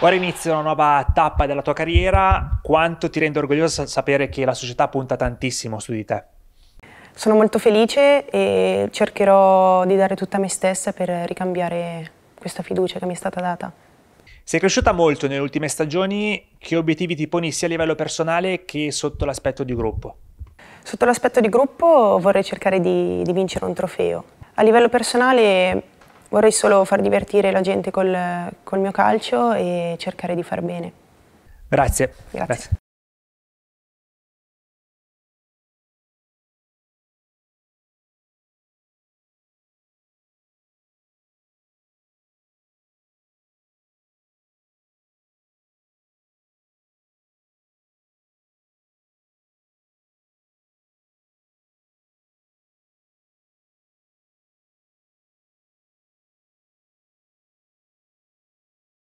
Ora inizia una nuova tappa della tua carriera, quanto ti rende orgoglioso sapere che la società punta tantissimo su di te? Sono molto felice e cercherò di dare tutta me stessa per ricambiare questa fiducia che mi è stata data. Sei cresciuta molto nelle ultime stagioni, che obiettivi ti poni sia a livello personale che sotto l'aspetto di gruppo? Sotto l'aspetto di gruppo vorrei cercare di, di vincere un trofeo. A livello personale Vorrei solo far divertire la gente col, col mio calcio e cercare di far bene. Grazie. Grazie. Grazie.